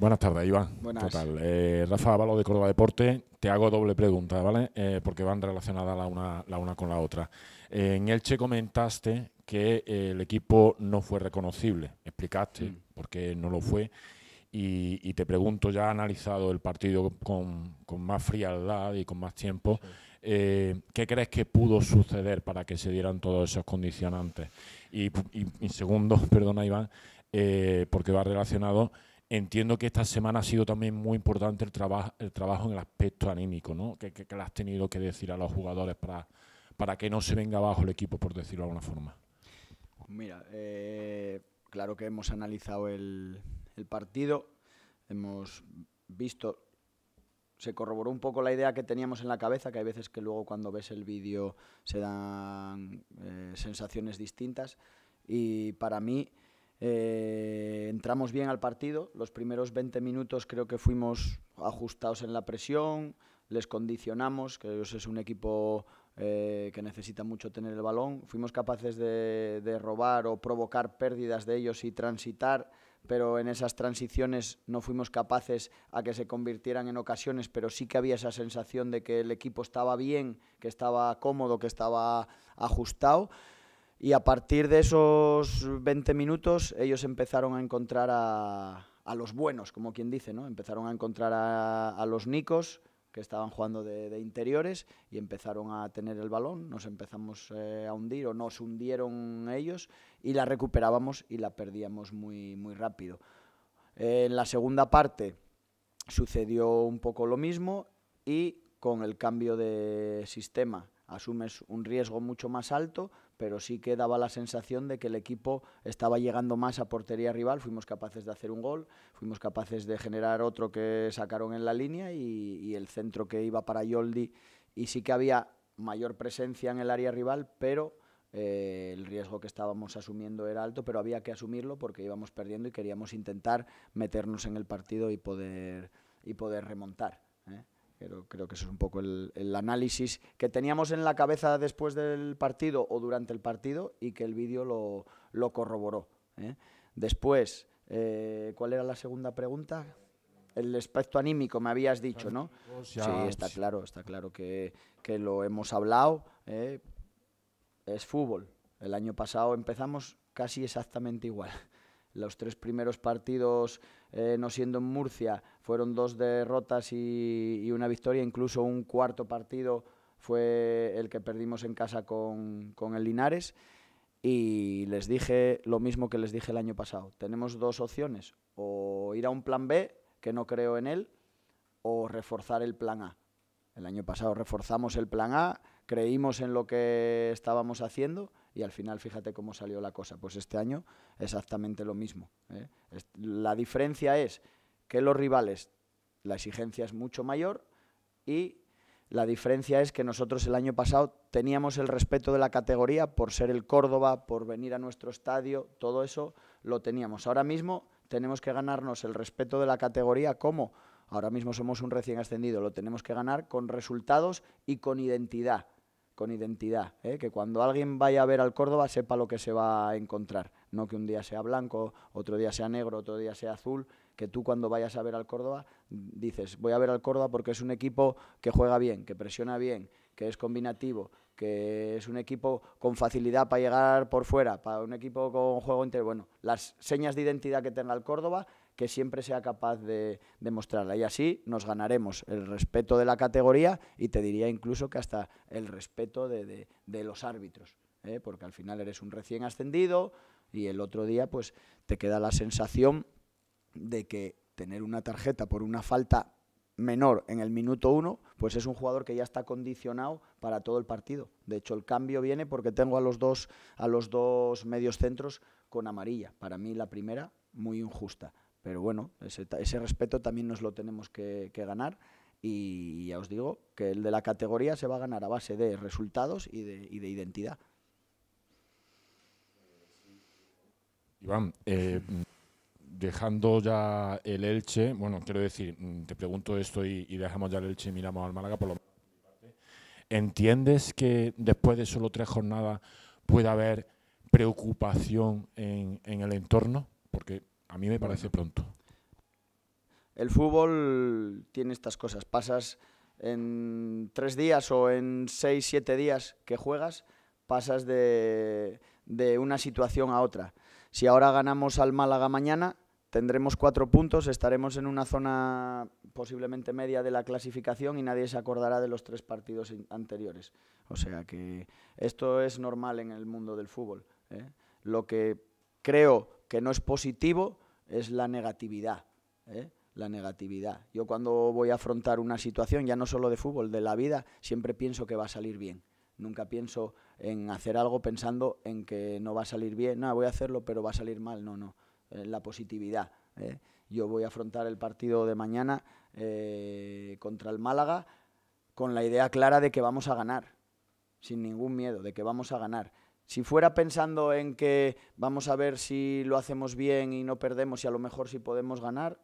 Buenas tardes, Iván. Buenas. Eh, Rafa Avalo de Córdoba Deporte. Te hago doble pregunta, ¿vale? Eh, porque van relacionadas la una, con la otra. Eh, en Elche comentaste que el equipo no fue reconocible. Explicaste mm. por qué no lo fue. Y, te pregunto, ya analizado el partido con, más frialdad y con más tiempo, ¿qué crees que pudo suceder para que se dieran todos esos condicionantes? Y, segundo, perdona Iván, porque va relacionado, entiendo que esta semana ha sido también muy importante el, trabajo el trabajo en el aspecto anímico, ¿no? Que, que, le has tenido que decir a los jugadores para, para que no se venga abajo el equipo, por decirlo de alguna forma. Mira, eh, claro que hemos analizado el, partido, hemos visto se corroboró un poco la idea que teníamos en la cabeza, que hay veces que luego cuando ves el vídeo se dan eh, sensaciones distintas. Y para mí eh, entramos bien al partido, los primeros 20 minutos creo que fuimos ajustados en la presión, les condicionamos, que ellos es un equipo eh, que necesita mucho tener el balón, fuimos capaces de, de robar o provocar pérdidas de ellos y transitar pero en esas transiciones no fuimos capaces a que se convirtieran en ocasiones, pero sí que había esa sensación de que el equipo estaba bien, que estaba cómodo, que estaba ajustado. Y a partir de esos 20 minutos ellos empezaron a encontrar a, los buenos, como quien dice, ¿no? Empezaron a encontrar a, los nicos que estaban jugando de, interiores y empezaron a tener el balón, nos empezamos eh, a hundir o nos hundieron ellos y la recuperábamos y la perdíamos muy, muy rápido. en la segunda parte sucedió un poco lo mismo y con el cambio de sistema asumes un riesgo mucho más alto, pero sí que daba la sensación de que el equipo estaba llegando más a portería rival, fuimos capaces de hacer un gol, fuimos capaces de generar otro que sacaron en la línea y, el centro que iba para Yoldi y sí que había mayor presencia en el área rival, pero eh, el riesgo que estábamos asumiendo era alto, pero había que asumirlo porque íbamos perdiendo y queríamos intentar meternos en el partido y poder, y poder remontar. ¿eh? creo que eso es un poco el, análisis que teníamos en la cabeza después del partido o durante el partido y que el vídeo lo, corroboró. ¿eh? Después, eh, ¿cuál era la segunda pregunta? El aspecto anímico, me habías dicho, ¿no? sí, está claro, está claro que, lo hemos hablado. ¿eh? Es fútbol. El año pasado empezamos casi exactamente igual. Los tres primeros partidos, eh, no siendo en Murcia, fueron dos derrotas y, una victoria. Incluso un cuarto partido fue el que perdimos en casa con el Linares. Y les dije lo mismo que les dije el año pasado. Tenemos dos opciones, o ir a un plan B, que no creo en él, o reforzar el plan A. El año pasado reforzamos el plan A, creímos en lo que estábamos haciendo y al final fíjate cómo salió la cosa. Pues este año exactamente lo mismo. ¿eh? La diferencia es que los rivales, la exigencia es mucho mayor y la diferencia es que nosotros el año pasado teníamos el respeto de la categoría por ser el Córdoba, por venir a nuestro estadio, todo eso lo teníamos. Ahora mismo tenemos que ganarnos el respeto de la categoría como ahora mismo somos un recién ascendido, lo tenemos que ganar con resultados y con identidad con identidad, ¿eh? que cuando alguien vaya a ver al Córdoba sepa lo que se va a encontrar, no que un día sea blanco, otro día sea negro, otro día sea azul, que tú cuando vayas a ver al Córdoba mm, dices, voy a ver al Córdoba porque es un equipo que juega bien, que presiona bien, que es combinativo, que es un equipo con facilidad para llegar por fuera, para un equipo con juego interno, Bueno, las señas de identidad que tenga el Córdoba que siempre sea capaz de, demostrarla mostrarla. Y así nos ganaremos el respeto de la categoría y te diría incluso que hasta el respeto de, los árbitros, ¿eh? porque al final eres un recién ascendido y el otro día pues te queda la sensación de que tener una tarjeta por una falta menor en el minuto uno, pues es un jugador que ya está condicionado para todo el partido. De hecho, el cambio viene porque tengo a los dos, a los dos medios centros con amarilla. Para mí la primera muy injusta. Pero bueno, ese, ese respeto también nos lo tenemos que, ganar y ya os digo que el de la categoría se va a ganar a base de resultados y de, identidad. Iván, eh, dejando ya el Elche, bueno, quiero decir, mm, te pregunto esto y, dejamos ya el Elche y miramos al Málaga por lo ¿Entiendes que después de solo tres jornadas puede haber preocupación en, en el entorno? Porque a mí me parece pronto. El fútbol tiene estas cosas. Pasas en tres días o en seis, siete días que juegas, pasas de, de una situación a otra. Si ahora ganamos al Málaga mañana, tendremos cuatro puntos, estaremos en una zona posiblemente media de la clasificación y nadie se acordará de los tres partidos anteriores. O sea que esto es normal en el mundo del fútbol. ¿eh? Lo que creo que no es positivo es la negatividad. ¿eh? La negatividad. Yo cuando voy a afrontar una situación, ya no solo de fútbol, de la vida, siempre pienso que va a salir bien. Nunca pienso en hacer algo pensando en que no va a salir bien, no, voy a hacerlo, pero va a salir mal. No, no. La positividad. ¿eh? Yo voy a afrontar el partido de mañana eh, contra el Málaga con la idea clara de que vamos a ganar, sin ningún miedo, de que vamos a ganar. Si fuera pensando en que vamos a ver si lo hacemos bien y no perdemos y a lo mejor si podemos ganar,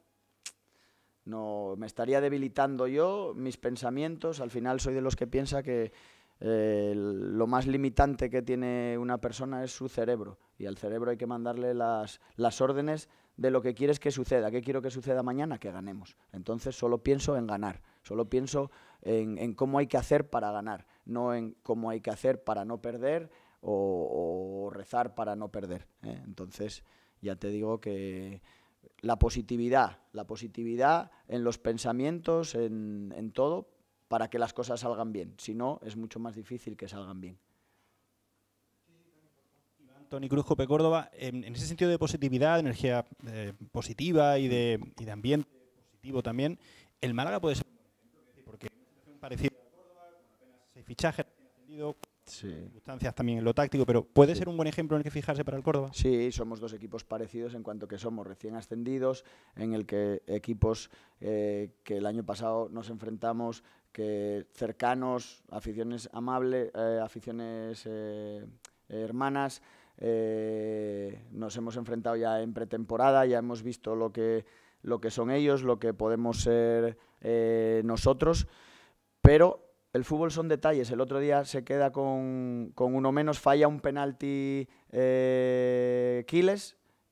no me estaría debilitando yo mis pensamientos. Al final soy de los que piensa que eh, lo más limitante que tiene una persona es su cerebro y al cerebro hay que mandarle las, órdenes de lo que quieres que suceda. ¿Qué quiero que suceda mañana? Que ganemos. Entonces solo pienso en ganar, solo pienso en cómo hay que hacer para ganar, no en cómo hay que hacer para no perder o, rezar para no perder. ¿eh? Entonces, ya te digo que la positividad, la positividad en los pensamientos, en, en todo, para que las cosas salgan bien. Si no, es mucho más difícil que salgan bien. Tony Cruz, Jope Córdoba, en, ese sentido de positividad, energía eh, positiva y de, y ambiente positivo también, el Málaga puede ser porque parecida a Córdoba, con apenas seis fichajes, sí. también en lo táctico, pero ¿puede ser un buen ejemplo en el que fijarse para el Córdoba? Sí, somos dos equipos parecidos en cuanto que somos recién ascendidos, en el que equipos eh, que el año pasado nos enfrentamos que cercanos, aficiones amables, eh, aficiones eh, hermanas, nos hemos enfrentado ya en pretemporada, ya hemos visto lo que, lo que son ellos, lo que podemos ser nosotros, pero el fútbol son detalles. El otro día se queda con, uno menos, falla un penalti eh,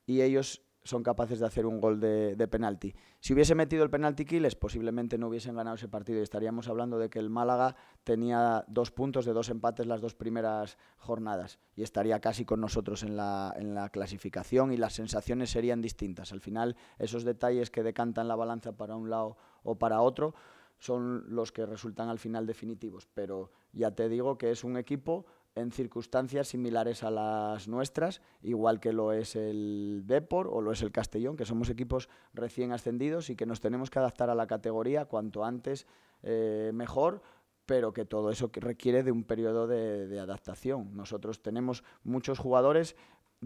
y ellos son capaces de hacer un gol de, penalti. Si hubiese metido el penalti Quiles, posiblemente no hubiesen ganado ese partido y estaríamos hablando de que el Málaga tenía dos puntos de dos empates las dos primeras jornadas y estaría casi con nosotros en la clasificación y las sensaciones serían distintas. Al final, esos detalles que decantan la balanza para un lado o para otro son los que resultan al final definitivos. Pero ya te digo que es un equipo en circunstancias similares a las nuestras, igual que lo es el Depor o lo es el Castellón, que somos equipos recién ascendidos y que nos tenemos que adaptar a la categoría cuanto antes eh, mejor, pero que todo eso requiere de un periodo de, de, adaptación. Nosotros tenemos muchos jugadores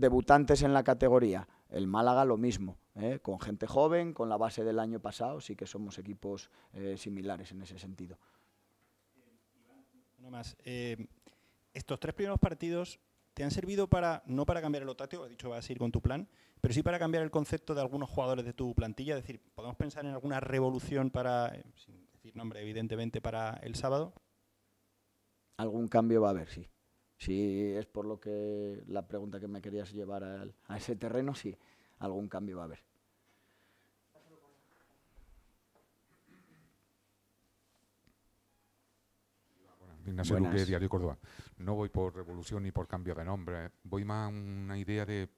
debutantes en la categoría. El Málaga lo mismo, ¿eh? con gente joven, con la base del año pasado, sí que somos equipos eh, similares en ese sentido. Uno más. Eh, estos tres primeros partidos te han servido para, no para cambiar el táctico, has dicho vas a ir con tu plan, pero sí para cambiar el concepto de algunos jugadores de tu plantilla. Es decir, ¿podemos pensar en alguna revolución para, sin decir nombre evidentemente, para el sábado? Algún cambio va a haber, sí sí es por lo que la pregunta que me querías llevar a, a ese terreno, sí, algún cambio va a haber. Ignacio Luque, Diario Córdoba. No voy por revolución ni por cambio de nombre. ¿eh? Voy más a una idea de,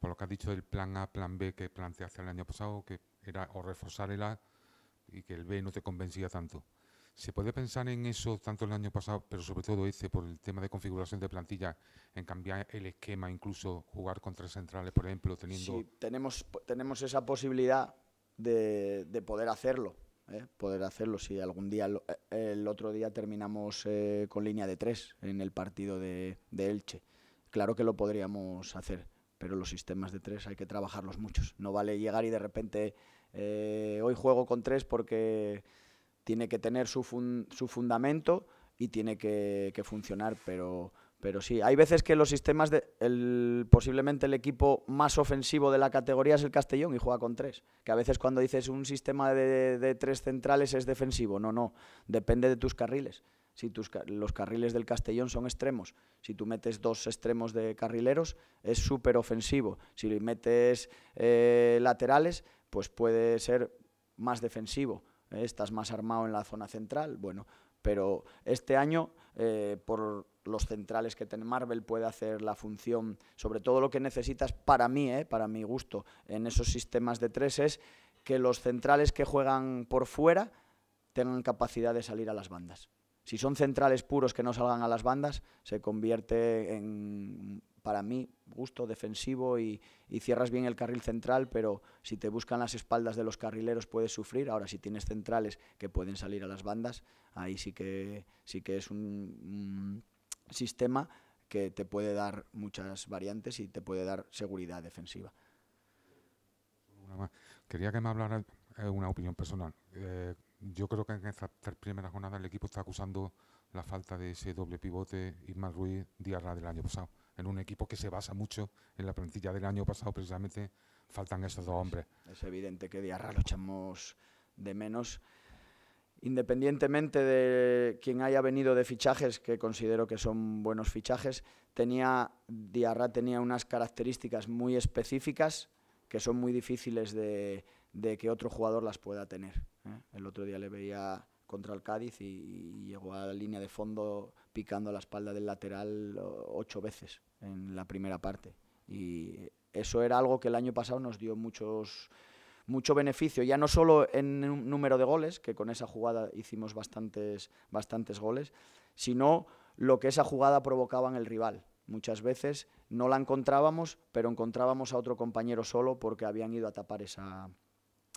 por lo que has dicho, del plan A, plan B que planteaste el año pasado, que era o reforzar el A y que el B no te convencía tanto. ¿Se puede pensar en eso tanto el año pasado, pero sobre todo hice este, por el tema de configuración de plantilla, en cambiar el esquema, incluso jugar con tres centrales, por ejemplo, teniendo... Sí, tenemos, tenemos esa posibilidad de, poder hacerlo, ¿eh? poder hacerlo. Si algún día, el otro día terminamos eh, con línea de tres en el partido de, Elche. Claro que lo podríamos hacer, pero los sistemas de tres hay que trabajarlos muchos. No vale llegar y de repente, eh, hoy juego con tres porque tiene que tener su, fundamento y tiene que, funcionar, pero, pero sí, hay veces que los sistemas, de, posiblemente el equipo más ofensivo de la categoría es el Castellón y juega con tres, que a veces cuando dices un sistema de, tres centrales es defensivo, no, no, depende de tus carriles. Si tus, los carriles del Castellón son extremos, si tú metes dos extremos de carrileros, es súper ofensivo. Si metes eh, laterales, pues puede ser más defensivo. Eh, estás más armado en la zona central, bueno, pero este año, eh, por los centrales que tiene Marvel, puede hacer la función, sobre todo lo que necesitas para mí, eh, para mi gusto, en esos sistemas de tres es que los centrales que juegan por fuera tengan capacidad de salir a las bandas. Si son centrales puros que no salgan a las bandas, se convierte en para mí, gusto defensivo y, cierras bien el carril central, pero si te buscan las espaldas de los carrileros puedes sufrir. Ahora, si tienes centrales que pueden salir a las bandas, ahí sí que, sí que es un, sistema que te puede dar muchas variantes y te puede dar seguridad defensiva. Quería que me hablara eh, una opinión personal. Eh, yo creo que en esta primera jornada el equipo está acusando la falta de ese doble pivote Ismael Ruiz Diarra del año pasado en un equipo que se basa mucho en la plantilla del año pasado, precisamente faltan estos dos hombres. Es evidente que Diarra lo echamos de menos, independientemente de quien haya venido de fichajes, que considero que son buenos fichajes, tenía, Diarra tenía unas características muy específicas que son muy difíciles de, que otro jugador las pueda tener. ¿eh? El otro día le veía contra el Cádiz y, y llegó a la línea de fondo picando la espalda del lateral ocho veces en la primera parte. Y eso era algo que el año pasado nos dio muchos, mucho beneficio, ya no solo en un número de goles, que con esa jugada hicimos bastantes, bastantes goles, sino lo que esa jugada provocaba en el rival. Muchas veces no la encontrábamos, pero encontrábamos a otro compañero solo porque habían ido a tapar esa,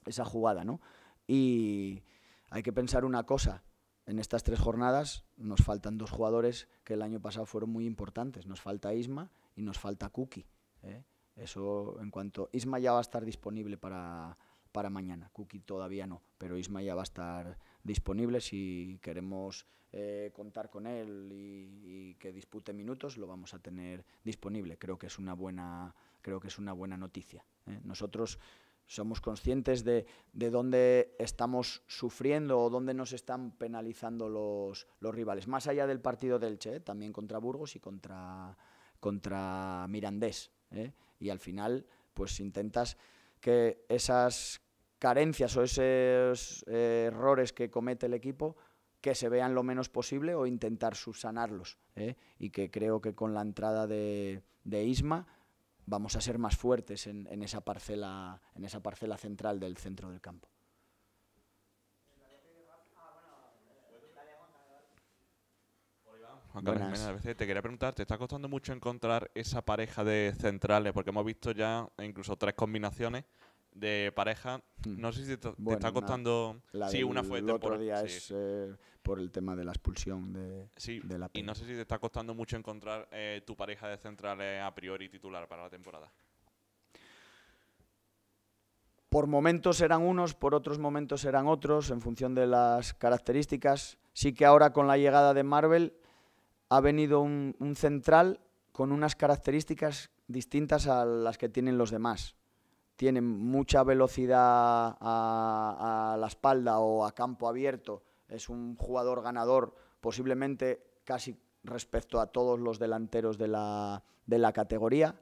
esa jugada. ¿no? Y hay que pensar una cosa, en estas tres jornadas nos faltan dos jugadores que el año pasado fueron muy importantes. Nos falta Isma y nos falta Cookie. ¿eh? Eso en cuanto. Isma ya va a estar disponible para, mañana. Cookie todavía no, pero Isma ya va a estar disponible. Si queremos eh, contar con él y, que dispute minutos, lo vamos a tener disponible. Creo que es una buena, creo que es una buena noticia. ¿eh? Nosotros somos conscientes de, de, dónde estamos sufriendo o dónde nos están penalizando los, los rivales. Más allá del partido del Che, también contra Burgos y contra, contra Mirandés. ¿eh? Y al final, pues intentas que esas carencias o esos errores que comete el equipo que se vean lo menos posible o intentar subsanarlos. ¿eh? Y que creo que con la entrada de, de Isma vamos a ser más fuertes en, en, esa, parcela, en esa parcela central del centro del campo. te quería preguntar, ¿te está costando mucho encontrar esa pareja de centrales? Porque hemos visto ya incluso tres combinaciones de pareja. Hmm. No sé si te, está costando. sí, una otro día es eh, por el tema de la expulsión de, sí, Y no sé si te está costando mucho encontrar eh, tu pareja de centrales eh, a priori titular para la temporada. Por momentos eran unos, por otros momentos eran otros, en función de las características. Sí que ahora con la llegada de Marvel ha venido un central con unas características distintas a las que tienen los demás tiene mucha velocidad a, la espalda o a campo abierto, es un jugador ganador posiblemente casi respecto a todos los delanteros de la, de la, categoría.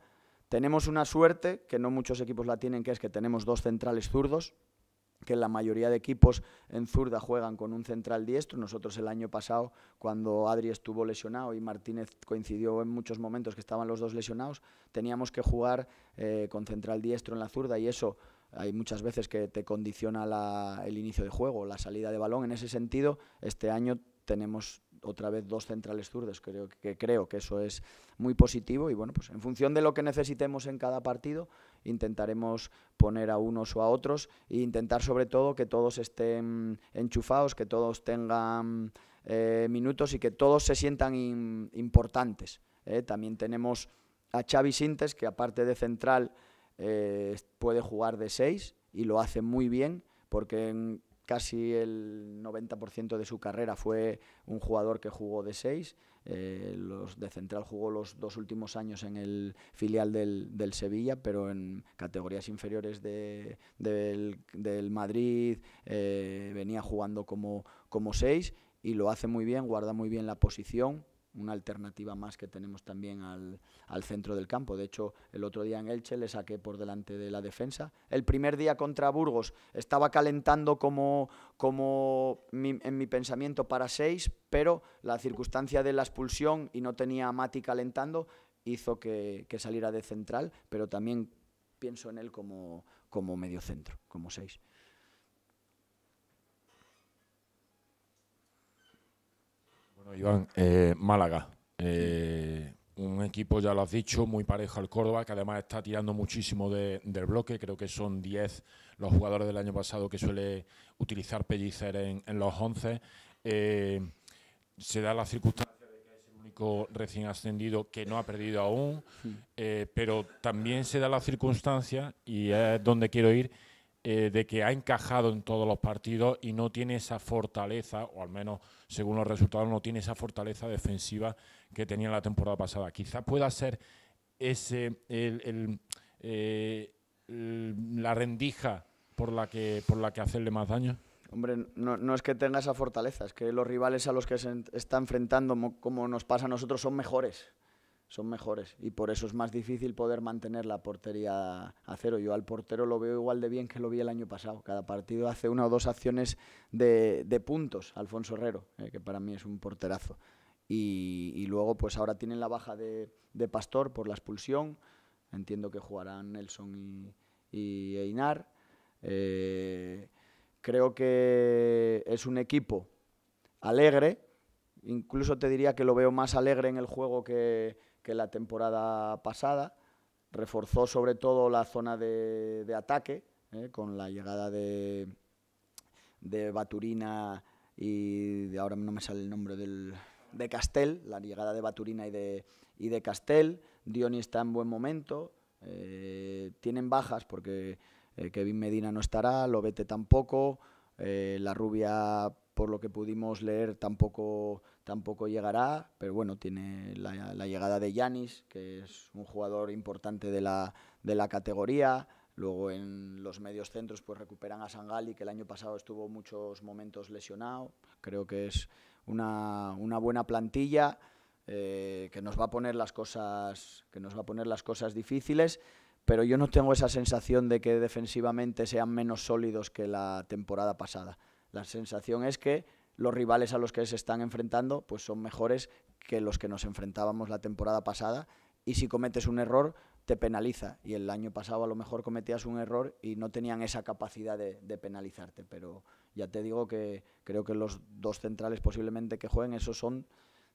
Tenemos una suerte, que no muchos equipos la tienen, que es que tenemos dos centrales zurdos, que la mayoría de equipos en zurda juegan con un central diestro. Nosotros el año pasado, cuando Adri estuvo lesionado y Martínez coincidió en muchos momentos que estaban los dos lesionados, teníamos que jugar eh, con central diestro en la zurda y eso hay muchas veces que te condiciona el inicio de juego, la salida de balón. En ese sentido, este año tenemos otra vez dos centrales zurdas creo que, creo que eso es muy positivo y bueno, pues en función de lo que necesitemos en cada partido, intentaremos poner a unos o a otros e intentar sobre todo que todos estén enchufados, que todos tengan eh, minutos y que todos se sientan importantes. ¿eh? También tenemos a Xavi Sintes, que aparte de central eh, puede jugar de seis y lo hace muy bien, porque en casi el 90% de su carrera fue un jugador que jugó de 6. Eh, los de central jugó los dos últimos años en el filial del, Sevilla, pero en categorías inferiores del, Madrid eh, venía jugando como, como seis y lo hace muy bien, guarda muy bien la posición una alternativa más que tenemos también al, centro del campo. De hecho, el otro día en Elche le saqué por delante de la defensa. El primer día contra Burgos estaba calentando como, en mi pensamiento para seis, pero la circunstancia de la expulsión y no tenía a Mati calentando hizo que, saliera de central, pero también pienso en él como, como medio centro, como seis. Bueno, Iván, eh, Málaga. Eh, un equipo, ya lo has dicho, muy parejo al Córdoba, que además está tirando muchísimo del bloque. Creo que son 10 los jugadores del año pasado que suele utilizar Pellicer en, los 11. Eh, se da la circunstancia de que es el único recién ascendido que no ha perdido aún, pero también se da la circunstancia, y es donde quiero ir, eh, de que ha encajado en todos los partidos y no tiene esa fortaleza, o al menos según los resultados, no tiene esa fortaleza defensiva que tenía la temporada pasada. ¿Quizá pueda ser ese eh, la rendija por la que por la que hacerle más daño. Hombre, no, no, es que tenga esa fortaleza, es que los rivales a los que se está enfrentando, como nos pasa a nosotros, son mejores son mejores y por eso es más difícil poder mantener la portería a cero. Yo al portero lo veo igual de bien que lo vi el año pasado. Cada partido hace una o dos acciones de, puntos, Alfonso Herrero, eh, que para mí es un porterazo. Y, luego pues ahora tienen la baja de, Pastor por la expulsión. Entiendo que jugarán Nelson y, y Einar. Eh, creo que es un equipo alegre. Incluso te diría que lo veo más alegre en el juego que, que la temporada pasada. Reforzó sobre todo la zona de, ataque eh, con la llegada de, de Baturina y de, ahora no me sale el nombre del, de Castel, la llegada de Baturina y de, y de Castel. Dioni está en buen momento. Eh, tienen bajas porque eh, Kevin Medina no estará, Lobete tampoco, la rubia, por lo que pudimos leer, tampoco tampoco llegará, pero bueno, tiene la, llegada de Yanis, que es un jugador importante de la, categoría. Luego en los medios centros pues recuperan a Sangali, que el año pasado estuvo muchos momentos lesionado. Creo que es una, buena plantilla eh, que nos va a poner las cosas que nos va a poner las cosas difíciles. Pero yo no tengo esa sensación de que defensivamente sean menos sólidos que la temporada pasada. La sensación es que los rivales a los que se están enfrentando pues son mejores que los que nos enfrentábamos la temporada pasada y si cometes un error te penaliza y el año pasado a lo mejor cometías un error y no tenían esa capacidad de, penalizarte pero ya te digo que creo que los dos centrales posiblemente que jueguen esos son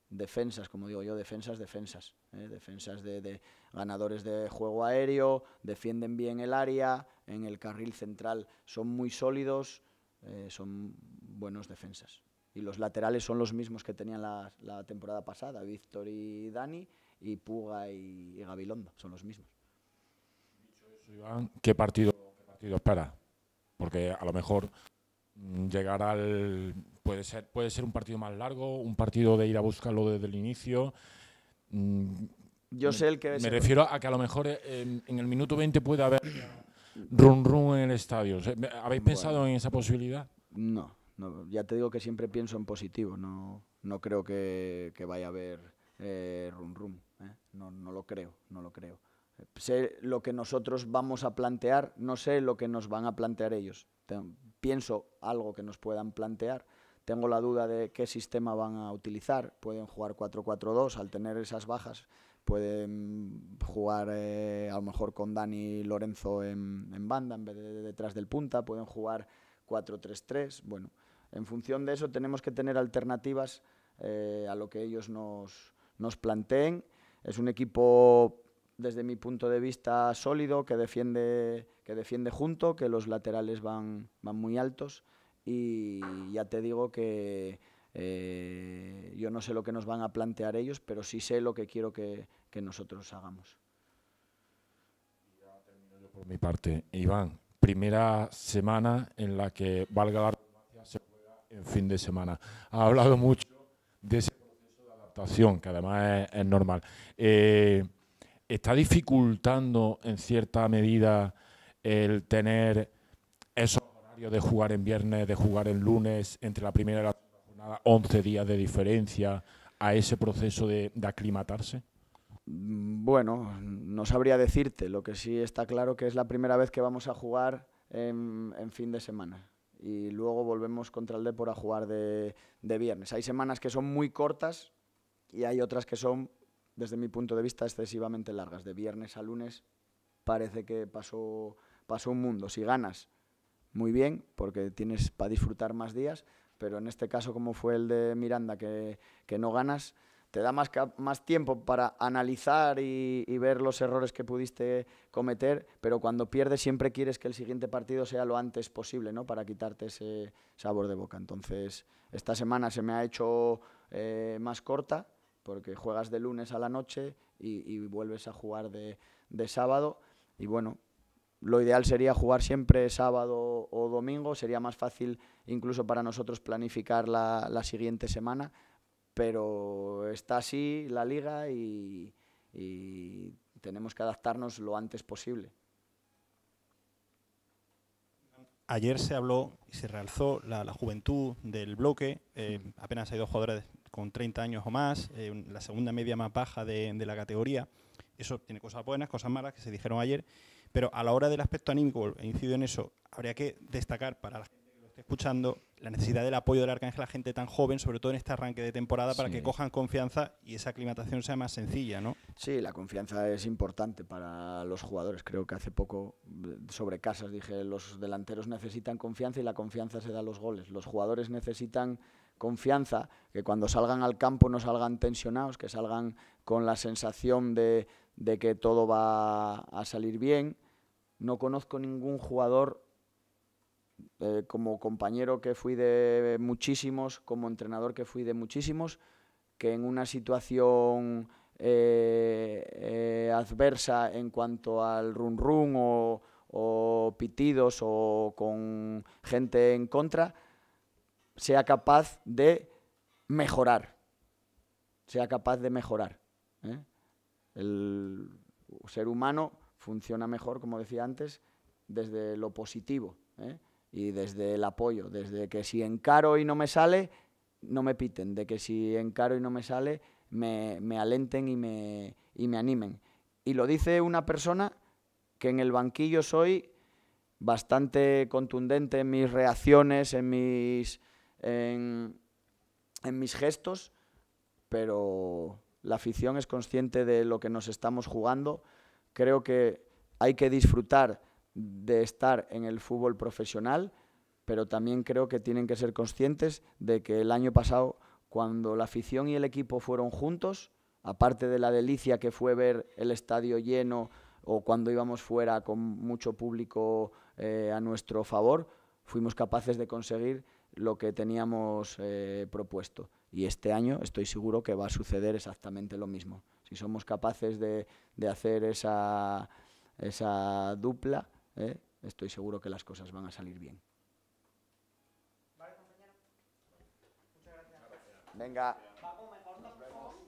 defensas, como digo yo, defensas, defensas. ¿eh? Defensas de, ganadores de juego aéreo, defienden bien el área, en el carril central son muy sólidos, eh, son buenos defensas y los laterales son los mismos que tenían la, la temporada pasada, Víctor y Dani, y Puga y, y Gabilondo, son los mismos. ¿qué partido, qué partido espera? Porque a lo mejor mm, llegar al puede ser puede ser un partido más largo, un partido de ir a buscarlo desde el inicio. Mm, Yo sé el que me, refiero a que a lo mejor eh, en, el minuto 20 puede haber run run en el estadio. ¿Habéis pensado en esa posibilidad? No, ya te digo que siempre pienso en positivo, no, creo que, vaya a haber eh, rum rum, ¿eh? no, no lo creo, no lo creo. Sé lo que nosotros vamos a plantear, no sé lo que nos van a plantear ellos. pienso algo que nos puedan plantear, tengo la duda de qué sistema van a utilizar, pueden jugar 4-4-2 al tener esas bajas, pueden jugar eh, a lo mejor con Dani Lorenzo en, banda en vez de, detrás del punta, pueden jugar 4-3-3, bueno, en función de eso tenemos que tener alternativas eh, a lo que ellos nos, planteen. Es un equipo, desde mi punto de vista, sólido, que defiende, que defiende junto, que los laterales van, van muy altos y ya te digo que eh, yo no sé lo que nos van a plantear ellos, pero sí sé lo que quiero que, nosotros hagamos. Ya termino yo por mi parte. Iván, primera semana en la que valga la en fin de semana. Ha hablado mucho de ese proceso de adaptación, que además es, normal. Eh, ¿Está dificultando en cierta medida el tener esos horarios de jugar en viernes, de jugar en lunes, entre la primera y la segunda jornada, 11 días de diferencia, a ese proceso de, aclimatarse? Bueno, no sabría decirte, lo que sí está claro que es la primera vez que vamos a jugar en fin de semana y luego volvemos contra el Depor a jugar de, viernes. Hay semanas que son muy cortas y hay otras que son, desde mi punto de vista, excesivamente largas. De viernes a lunes parece que pasó, un mundo. Si ganas, muy bien, porque tienes para disfrutar más días, pero en este caso, como fue el de Miranda, que no ganas, te da más, tiempo para analizar y, ver los errores que pudiste cometer, pero cuando pierdes siempre quieres que el siguiente partido sea lo antes posible, ¿no? Para quitarte ese sabor de boca. Entonces, esta semana se me ha hecho eh, más corta, porque juegas de lunes a la noche y, vuelves a jugar de, sábado. Y bueno, lo ideal sería jugar siempre sábado o domingo, sería más fácil incluso para nosotros planificar la, siguiente semana, pero está así la liga y, tenemos que adaptarnos lo antes posible. Ayer se habló y se realzó la, juventud del bloque. Eh, apenas hay dos jugadores con 30 años o más, eh, la segunda media más baja de, la categoría. Eso tiene cosas buenas, cosas malas que se dijeron ayer. Pero a la hora del aspecto anímico, e incido en eso, habría que destacar para las escuchando, la necesidad del apoyo del Arcángel a gente tan joven, sobre todo en este arranque de temporada, para que cojan confianza y esa aclimatación sea más sencilla, ¿no? Sí, la confianza es importante para los jugadores. Creo que hace poco eh, sobre casas dije, los delanteros necesitan confianza y la confianza se da a los goles. Los jugadores necesitan confianza, que cuando salgan al campo no salgan tensionados, que salgan con la sensación de, de que todo va a salir bien. No conozco ningún jugador eh, como compañero que fui de muchísimos, como entrenador que fui de muchísimos, que en una situación eh, eh, adversa en cuanto al run run o, pitidos o con gente en contra, sea capaz de mejorar, sea capaz de mejorar. El ser humano funciona mejor, como decía antes, desde lo positivo y desde el apoyo, desde que si encaro y no me sale, no me piten, de que si encaro y no me sale, me, alenten y me, animen. Y lo dice una persona que en el banquillo soy bastante contundente en mis reacciones, en mis, en, en mis gestos, pero la afición es consciente de lo que nos estamos jugando. Creo que hay que disfrutar de estar en el fútbol profesional, pero también creo que tienen que ser conscientes de que el año pasado, cuando la afición y el equipo fueron juntos, aparte de la delicia que fue ver el estadio lleno o cuando íbamos fuera con mucho público eh, a nuestro favor, fuimos capaces de conseguir lo que teníamos eh, propuesto. Y este año estoy seguro que va a suceder exactamente lo mismo. Si somos capaces de, hacer esa dupla, ¿eh? estoy seguro que las cosas van a salir bien. Vale, compañero. Muchas gracias. Venga.